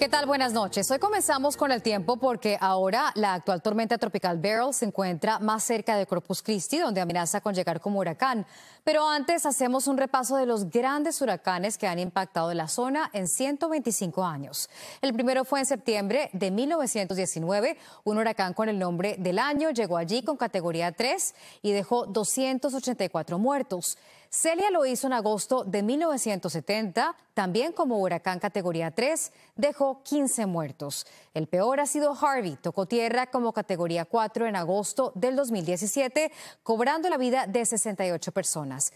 ¿Qué tal? Buenas noches. Hoy comenzamos con el tiempo porque ahora la actual tormenta tropical Beryl se encuentra más cerca de Corpus Christi, donde amenaza con llegar como huracán. Pero antes hacemos un repaso de los grandes huracanes que han impactado la zona en 125 años. El primero fue en septiembre de 1919. Un huracán con el nombre del año llegó allí con categoría 3 y dejó 284 muertos. Celia lo hizo en agosto de 1970, también como huracán categoría 3, dejó 15 muertos. El peor ha sido Harvey, tocó tierra como categoría 4 en agosto del 2017, cobrando la vida de 68 personas.